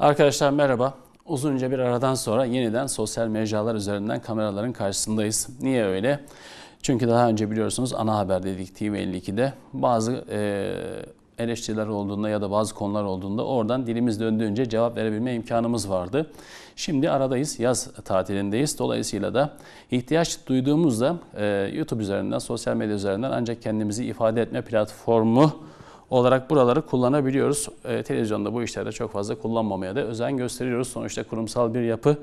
Arkadaşlar merhaba. Uzunca bir aradan sonra yeniden sosyal mecralar üzerinden kameraların karşısındayız. Niye öyle? Çünkü daha önce biliyorsunuz ana haber dedik TV52'de bazı e, eleştiriler olduğunda ya da bazı konular olduğunda oradan dilimiz döndüğünce cevap verebilme imkanımız vardı. Şimdi aradayız, yaz tatilindeyiz. Dolayısıyla da ihtiyaç duyduğumuzda e, YouTube üzerinden, sosyal medya üzerinden ancak kendimizi ifade etme platformu olarak buraları kullanabiliyoruz. E, televizyonda bu işlerde çok fazla kullanmamaya da özen gösteriyoruz. Sonuçta kurumsal bir yapı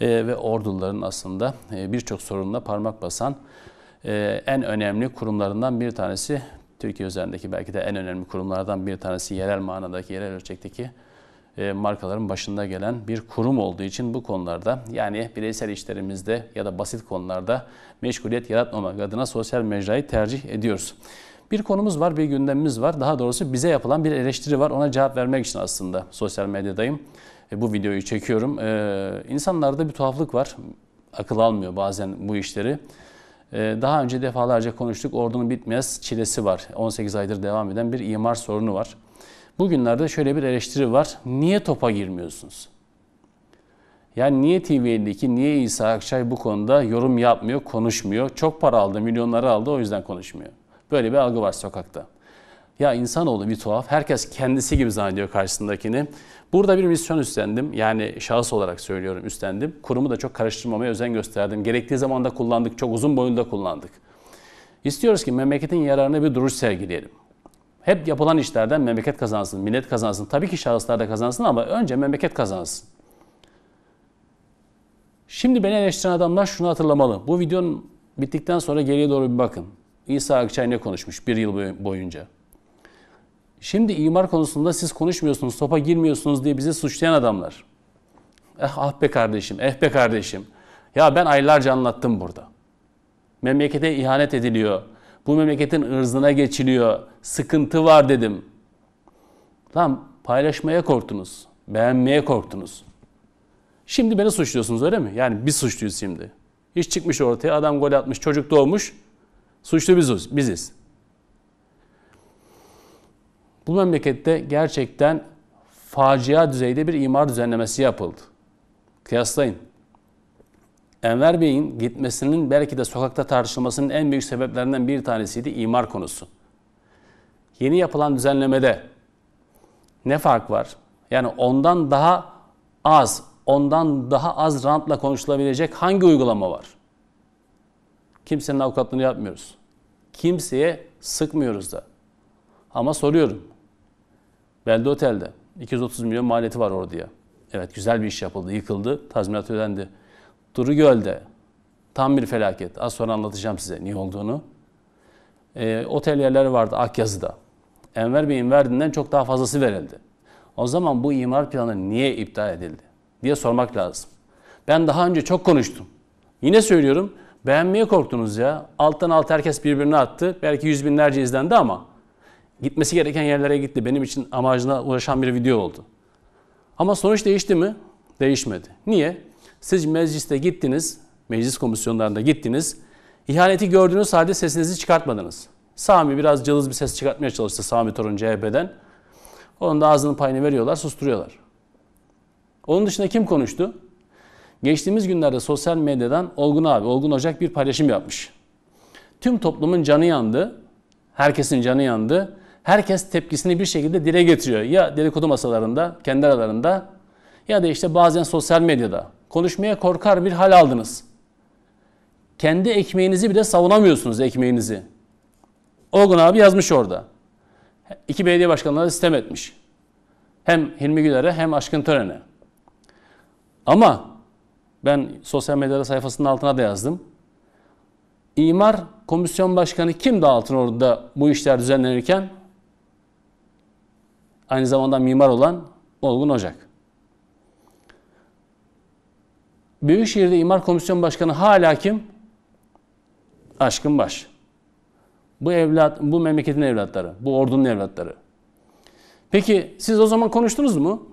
e, ve orduların aslında e, birçok sorunla parmak basan e, en önemli kurumlarından bir tanesi. Türkiye üzerindeki belki de en önemli kurumlardan bir tanesi yerel manadaki, yerel ölçekteki e, markaların başında gelen bir kurum olduğu için bu konularda yani bireysel işlerimizde ya da basit konularda meşguliyet yaratmamak adına sosyal mecrayı tercih ediyoruz. Bir konumuz var, bir gündemimiz var. Daha doğrusu bize yapılan bir eleştiri var. Ona cevap vermek için aslında sosyal medyadayım. E, bu videoyu çekiyorum. E, insanlarda bir tuhaflık var. Akıl almıyor bazen bu işleri. E, daha önce defalarca konuştuk. Ordunun bitmez çilesi var. 18 aydır devam eden bir imar sorunu var. Bugünlerde şöyle bir eleştiri var. Niye topa girmiyorsunuz? Yani niye TV52, niye İsa Akçay bu konuda yorum yapmıyor, konuşmuyor? Çok para aldı, milyonları aldı o yüzden konuşmuyor. Böyle bir algı var sokakta. Ya insanoğlu bir tuhaf. Herkes kendisi gibi zannediyor karşısındakini. Burada bir misyon üstlendim. Yani şahıs olarak söylüyorum üstlendim. Kurumu da çok karıştırmamaya özen gösterdim. Gerektiği zaman da kullandık. Çok uzun boyunda kullandık. İstiyoruz ki memleketin yararına bir duruş sergileyelim. Hep yapılan işlerden memleket kazansın, millet kazansın. Tabii ki şahıslar da kazansın ama önce memleket kazansın. Şimdi beni eleştiren adamlar şunu hatırlamalı. Bu videonun bittikten sonra geriye doğru bir bakın. İsa Akçay ne konuşmuş bir yıl boyunca? Şimdi imar konusunda siz konuşmuyorsunuz, topa girmiyorsunuz diye bizi suçlayan adamlar. Eh ah be kardeşim, eh be kardeşim. Ya ben aylarca anlattım burada. Memlekete ihanet ediliyor. Bu memleketin ırzına geçiliyor. Sıkıntı var dedim. Lan paylaşmaya korktunuz. Beğenmeye korktunuz. Şimdi beni suçluyorsunuz öyle mi? Yani bir suçluyuz şimdi. İş çıkmış ortaya, adam gol atmış, çocuk doğmuş. Suçlu biziz. biziz. Bu memlekette gerçekten facia düzeyde bir imar düzenlemesi yapıldı. Kıyaslayın. Enver Bey'in gitmesinin belki de sokakta tartışılmasının en büyük sebeplerinden bir tanesiydi imar konusu. Yeni yapılan düzenlemede ne fark var? Yani ondan daha az, ondan daha az rantla konuşulabilecek hangi uygulama var? Kimsenin avukatlığını yapmıyoruz. Kimseye sıkmıyoruz da. Ama soruyorum. Belde Otel'de 230 milyon maliyeti var orada ya. Evet güzel bir iş yapıldı, yıkıldı, tazminat ödendi. Duru Göl'de tam bir felaket. Az sonra anlatacağım size niye olduğunu. E, otel yerleri vardı Akyazı'da. Enver Bey'in verdiğinden çok daha fazlası verildi. O zaman bu imar planı niye iptal edildi diye sormak lazım. Ben daha önce çok konuştum. Yine söylüyorum Beğenmeye korktunuz ya. Alttan alt herkes birbirine attı. Belki yüz binlerce izlendi ama gitmesi gereken yerlere gitti. Benim için amacına ulaşan bir video oldu. Ama sonuç değişti mi? Değişmedi. Niye? Siz mecliste gittiniz, meclis komisyonlarında gittiniz. İhaneti gördüğünüz halde sesinizi çıkartmadınız. Sami biraz cılız bir ses çıkartmaya çalıştı Sami Torun CHP'den. Onun da ağzının payını veriyorlar, susturuyorlar. Onun dışında kim konuştu? Geçtiğimiz günlerde sosyal medyadan Olgun abi, Olgun Ocak bir paylaşım yapmış. Tüm toplumun canı yandı. Herkesin canı yandı. Herkes tepkisini bir şekilde dile getiriyor. Ya dedikodu masalarında, kendi aralarında ya da işte bazen sosyal medyada. Konuşmaya korkar bir hal aldınız. Kendi ekmeğinizi bile savunamıyorsunuz ekmeğinizi. Olgun abi yazmış orada. İki belediye başkanları da sistem etmiş. Hem Hilmi Güler'e hem Aşkın Tören'e. Ama ben sosyal medyada sayfasının altına da yazdım. İmar Komisyon Başkanı kimdi altın orada bu işler düzenlenirken? Aynı zamanda mimar olan Olgun Ocak. Büyükşehir'de imar Komisyon Başkanı hala kim? Aşkın Baş. Bu evlat, bu memleketin evlatları, bu ordunun evlatları. Peki siz o zaman konuştunuz mu?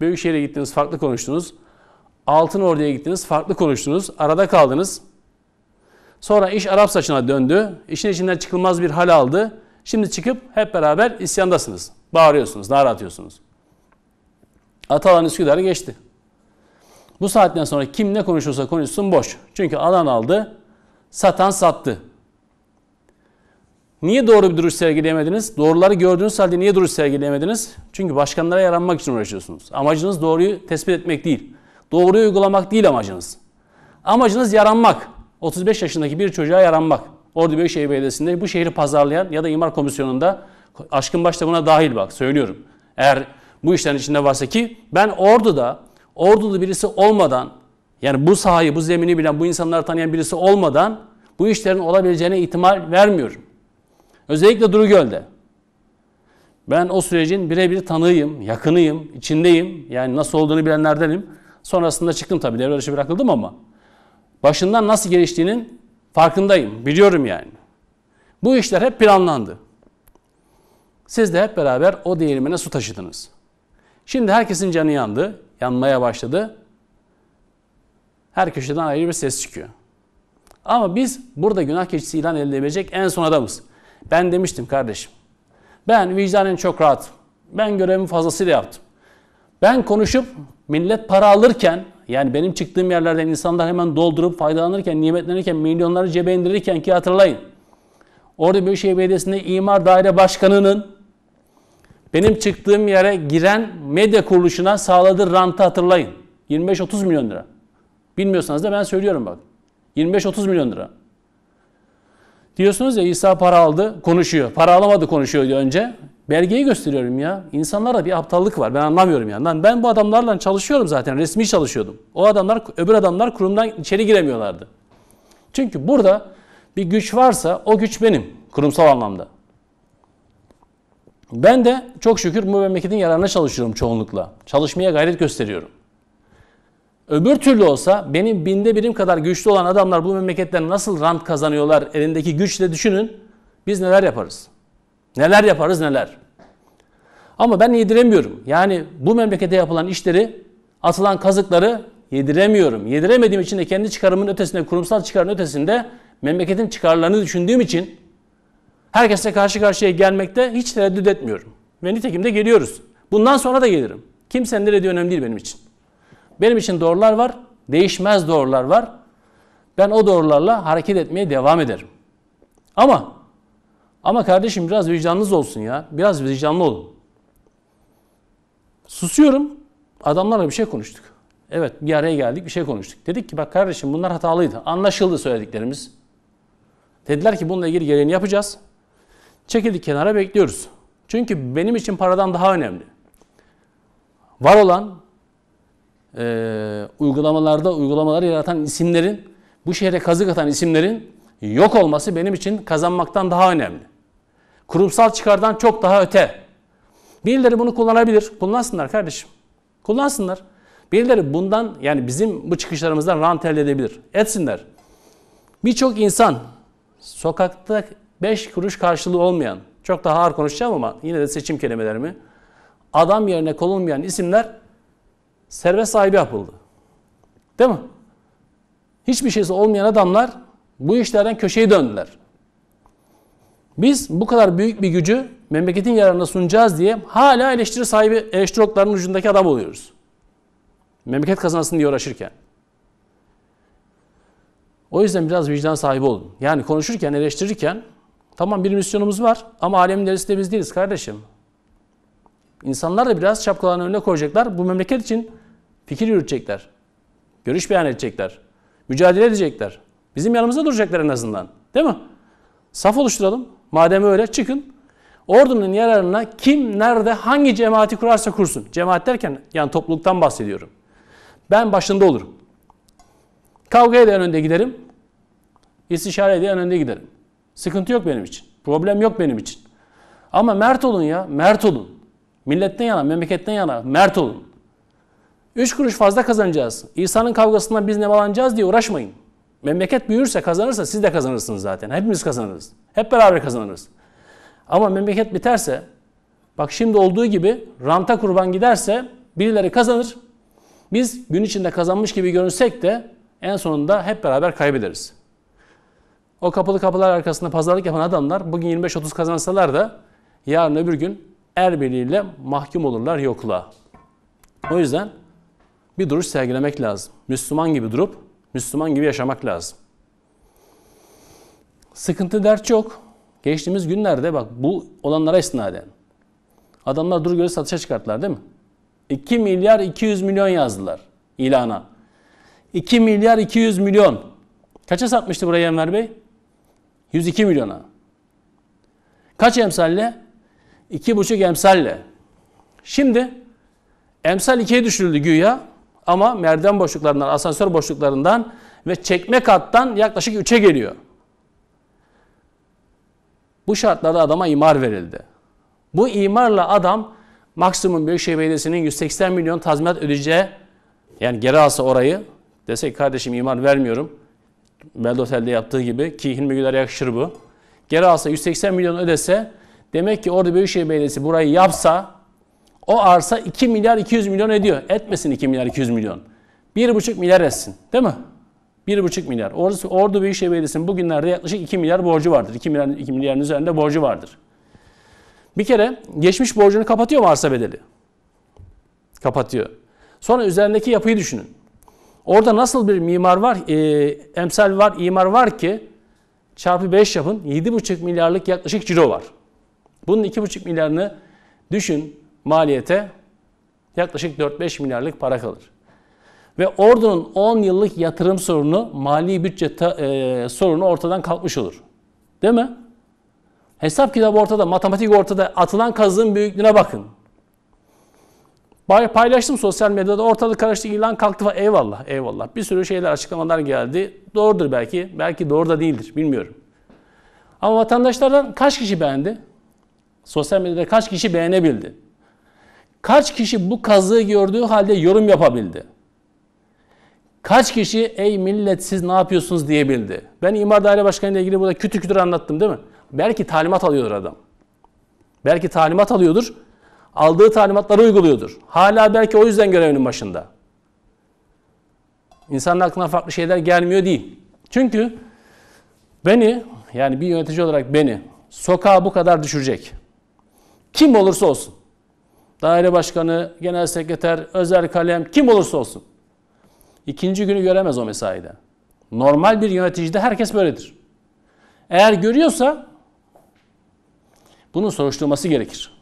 Büyükşehir'e gittiniz, farklı konuştunuz. Altın Ordu'ya gittiniz, farklı konuştunuz, arada kaldınız. Sonra iş Arap saçına döndü. işin içinden çıkılmaz bir hal aldı. Şimdi çıkıp hep beraber isyandasınız. Bağırıyorsunuz, nara atıyorsunuz. Atalan Üsküdar'ı geçti. Bu saatten sonra kim ne konuşursa konuşsun boş. Çünkü alan aldı, satan sattı. Niye doğru bir duruş sergileyemediniz? Doğruları gördüğünüz halde niye duruş sergileyemediniz? Çünkü başkanlara yaranmak için uğraşıyorsunuz. Amacınız doğruyu tespit etmek değil. Doğruyu uygulamak değil amacınız. Amacınız yaranmak. 35 yaşındaki bir çocuğa yaranmak. Ordu Büyükşehir Belediyesi'nde bu şehri pazarlayan ya da imar komisyonunda aşkın başta buna dahil bak söylüyorum. Eğer bu işlerin içinde varsa ki ben Ordu'da Ordulu birisi olmadan yani bu sahayı, bu zemini bilen, bu insanları tanıyan birisi olmadan bu işlerin olabileceğine ihtimal vermiyorum. Özellikle Duru Göl'de. Ben o sürecin birebir tanığıyım, yakınıyım, içindeyim. Yani nasıl olduğunu bilenlerdenim. Sonrasında çıktım tabii devre dışı bırakıldım ama başından nasıl geliştiğinin farkındayım. Biliyorum yani. Bu işler hep planlandı. Siz de hep beraber o değirmene su taşıdınız. Şimdi herkesin canı yandı, yanmaya başladı. Her köşeden ayrı bir ses çıkıyor. Ama biz burada günah keçisi ilan edilebilecek en son adamız. Ben demiştim kardeşim. Ben vicdanen çok rahat. Ben görevimi fazlasıyla yaptım. Ben konuşup millet para alırken yani benim çıktığım yerlerden insanlar hemen doldurup faydalanırken, nimetlenirken, milyonları cebe indirirken ki hatırlayın. Orada Büyükşehir Belediyesi'nde imar daire başkanının benim çıktığım yere giren medya kuruluşuna sağladığı rantı hatırlayın. 25-30 milyon lira. Bilmiyorsanız da ben söylüyorum bak. 25-30 milyon lira. Diyorsunuz ya İsa para aldı, konuşuyor. Para alamadı konuşuyordu önce. Belgeyi gösteriyorum ya. İnsanlara bir aptallık var. Ben anlamıyorum yani. Ben, ben bu adamlarla çalışıyorum zaten. Resmi çalışıyordum. O adamlar, öbür adamlar kurumdan içeri giremiyorlardı. Çünkü burada bir güç varsa o güç benim. Kurumsal anlamda. Ben de çok şükür bu memleketin yararına çalışıyorum çoğunlukla. Çalışmaya gayret gösteriyorum. Öbür türlü olsa benim binde birim kadar güçlü olan adamlar bu memleketten nasıl rant kazanıyorlar elindeki güçle düşünün biz neler yaparız. Neler yaparız neler. Ama ben yediremiyorum. Yani bu memlekete yapılan işleri, atılan kazıkları yediremiyorum. Yediremediğim için de kendi çıkarımın ötesinde, kurumsal çıkarın ötesinde memleketin çıkarlarını düşündüğüm için herkese karşı karşıya gelmekte hiç tereddüt etmiyorum. Ve nitekim de geliyoruz. Bundan sonra da gelirim. Kimsenin dediği önemli değil benim için. Benim için doğrular var, değişmez doğrular var. Ben o doğrularla hareket etmeye devam ederim. Ama ama kardeşim biraz vicdanınız olsun ya. Biraz vicdanlı olun. Susuyorum. Adamlarla bir şey konuştuk. Evet bir araya geldik bir şey konuştuk. Dedik ki bak kardeşim bunlar hatalıydı. Anlaşıldı söylediklerimiz. Dediler ki bununla ilgili gereğini yapacağız. Çekildik kenara bekliyoruz. Çünkü benim için paradan daha önemli. Var olan e, uygulamalarda uygulamaları yaratan isimlerin, bu şehre kazık atan isimlerin yok olması benim için kazanmaktan daha önemli kurumsal çıkardan çok daha öte. Birileri bunu kullanabilir. Kullansınlar kardeşim. Kullansınlar. Birileri bundan yani bizim bu çıkışlarımızdan rant elde edebilir. Etsinler. Birçok insan sokakta 5 kuruş karşılığı olmayan, çok daha ağır konuşacağım ama yine de seçim kelimelerimi, adam yerine konulmayan isimler serbest sahibi yapıldı. Değil mi? Hiçbir şeysi olmayan adamlar bu işlerden köşeyi döndüler. Biz bu kadar büyük bir gücü memleketin yararına sunacağız diye hala eleştiri sahibi eleştiri oklarının ucundaki adam oluyoruz. Memleket kazansın diye uğraşırken. O yüzden biraz vicdan sahibi olun. Yani konuşurken, eleştirirken tamam bir misyonumuz var ama alemin derisinde biz değiliz kardeşim. İnsanlar da biraz şapkalarını önüne koyacaklar. Bu memleket için fikir yürütecekler. Görüş beyan edecekler. Mücadele edecekler. Bizim yanımıza duracaklar en azından. Değil mi? Saf oluşturalım. Madem öyle çıkın. Ordunun yararına kim, nerede, hangi cemaati kurarsa kursun. Cemaat derken yani topluluktan bahsediyorum. Ben başında olurum. Kavga eden önde giderim. İstişare eden önde giderim. Sıkıntı yok benim için. Problem yok benim için. Ama mert olun ya, mert olun. Milletten yana, memleketten yana mert olun. Üç kuruş fazla kazanacağız. İsa'nın kavgasından biz ne bağlanacağız diye uğraşmayın. Memleket büyürse, kazanırsa siz de kazanırsınız zaten. Hepimiz kazanırız. Hep beraber kazanırız. Ama memleket biterse, bak şimdi olduğu gibi ranta kurban giderse birileri kazanır. Biz gün içinde kazanmış gibi görünsek de en sonunda hep beraber kaybederiz. O kapalı kapılar arkasında pazarlık yapan adamlar bugün 25-30 kazansalar da yarın öbür gün er birliğiyle mahkum olurlar yokluğa. O yüzden bir duruş sergilemek lazım. Müslüman gibi durup Müslüman gibi yaşamak lazım. Sıkıntı dert yok. Geçtiğimiz günlerde bak bu olanlara isnaden. Adamlar dur göre satışa çıkarttılar değil mi? 2 milyar 200 milyon yazdılar ilana. 2 milyar 200 milyon. Kaça satmıştı burayı Enver Bey? 102 milyona. Kaç emsalle? 2,5 emsalle. Şimdi emsal 2'ye düşürüldü güya. Ama merdiven boşluklarından, asansör boşluklarından ve çekme kattan yaklaşık 3'e geliyor. Bu şartlarda adama imar verildi. Bu imarla adam maksimum Büyükşehir Belediyesi'nin 180 milyon tazminat ödeyeceği yani geri alsa orayı desek kardeşim imar vermiyorum. Belde Otel'de yaptığı gibi ki Hilmi Güler yakışır bu. Geri alsa 180 milyon ödese demek ki orada Büyükşehir Belediyesi burayı yapsa o arsa 2 milyar 200 milyon ediyor. Etmesin 2 milyar 200 milyon. 1,5 milyar etsin. Değil mi? 1,5 milyar. Ordu, Ordu Büyükşehir Belediyesi'nin bugünlerde yaklaşık 2 milyar borcu vardır. 2 milyar 2 milyarın üzerinde borcu vardır. Bir kere geçmiş borcunu kapatıyor mu arsa bedeli? Kapatıyor. Sonra üzerindeki yapıyı düşünün. Orada nasıl bir mimar var, e, emsal var, imar var ki çarpı 5 yapın 7,5 milyarlık yaklaşık ciro var. Bunun 2,5 milyarını düşün maliyete yaklaşık 4-5 milyarlık para kalır. Ve ordunun 10 yıllık yatırım sorunu, mali bütçe ta, e, sorunu ortadan kalkmış olur. Değil mi? Hesap kitabı ortada, matematik ortada, atılan kazığın büyüklüğüne bakın. Paylaştım sosyal medyada ortalık karıştı ilan kalktı falan. Eyvallah eyvallah. Bir sürü şeyler açıklamalar geldi. Doğrudur belki. Belki doğru da değildir. Bilmiyorum. Ama vatandaşlardan kaç kişi beğendi? Sosyal medyada kaç kişi beğenebildi? Kaç kişi bu kazığı gördüğü halde yorum yapabildi? Kaç kişi ey millet siz ne yapıyorsunuz diyebildi? Ben İmar Daire Başkanı ile ilgili burada kütür kütür anlattım değil mi? Belki talimat alıyordur adam. Belki talimat alıyordur. Aldığı talimatları uyguluyordur. Hala belki o yüzden görevinin başında. İnsanın aklına farklı şeyler gelmiyor değil. Çünkü beni yani bir yönetici olarak beni sokağa bu kadar düşürecek. Kim olursa olsun daire başkanı, genel sekreter, özel kalem kim olursa olsun. İkinci günü göremez o mesaide. Normal bir yöneticide herkes böyledir. Eğer görüyorsa bunun soruşturması gerekir.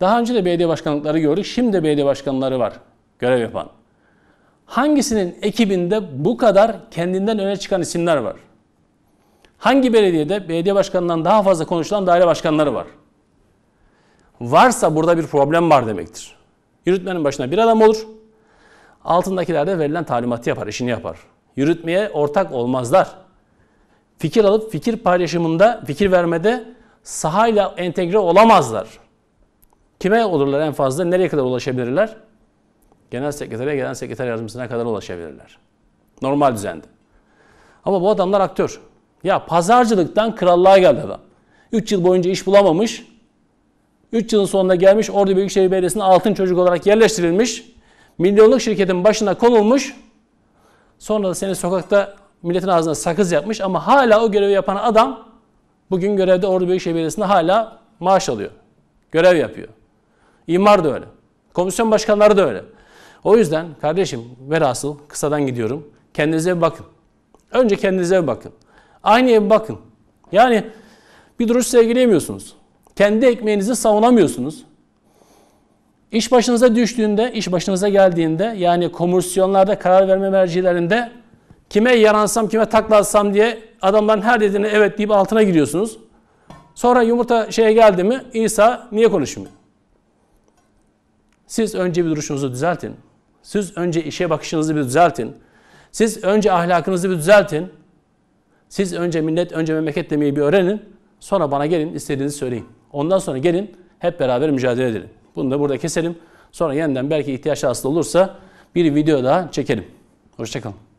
Daha önce de belediye başkanlıkları gördük. Şimdi de belediye başkanları var görev yapan. Hangisinin ekibinde bu kadar kendinden öne çıkan isimler var? Hangi belediyede belediye başkanından daha fazla konuşulan daire başkanları var? varsa burada bir problem var demektir. Yürütmenin başına bir adam olur. Altındakiler de verilen talimatı yapar, işini yapar. Yürütmeye ortak olmazlar. Fikir alıp fikir paylaşımında, fikir vermede sahayla entegre olamazlar. Kime olurlar en fazla? Nereye kadar ulaşabilirler? Genel sekretere, genel sekreter yardımcısına kadar ulaşabilirler. Normal düzende. Ama bu adamlar aktör. Ya pazarcılıktan krallığa geldi adam. 3 yıl boyunca iş bulamamış. 3 yılın sonunda gelmiş Ordu Büyükşehir Belediyesi'ne altın çocuk olarak yerleştirilmiş. Milyonluk şirketin başına konulmuş. Sonra da seni sokakta milletin ağzına sakız yapmış ama hala o görevi yapan adam bugün görevde Ordu Büyükşehir Belediyesi'nde hala maaş alıyor. Görev yapıyor. İmar da öyle. Komisyon başkanları da öyle. O yüzden kardeşim verasıl kısadan gidiyorum. Kendinize bir bakın. Önce kendinize bir bakın. Aynaya bir bakın. Yani bir duruş sergileyemiyorsunuz. Kendi ekmeğinizi savunamıyorsunuz. İş başınıza düştüğünde, iş başınıza geldiğinde yani komisyonlarda karar verme mercilerinde kime yaransam, kime takla atsam diye adamların her dediğine evet deyip altına giriyorsunuz. Sonra yumurta şeye geldi mi İsa niye konuşmuyor? Siz önce bir duruşunuzu düzeltin. Siz önce işe bakışınızı bir düzeltin. Siz önce ahlakınızı bir düzeltin. Siz önce millet, önce memleket demeyi bir öğrenin. Sonra bana gelin istediğinizi söyleyin. Ondan sonra gelin hep beraber mücadele edelim. Bunu da burada keselim. Sonra yeniden belki ihtiyaç aslı olursa bir video daha çekelim. Hoşçakalın.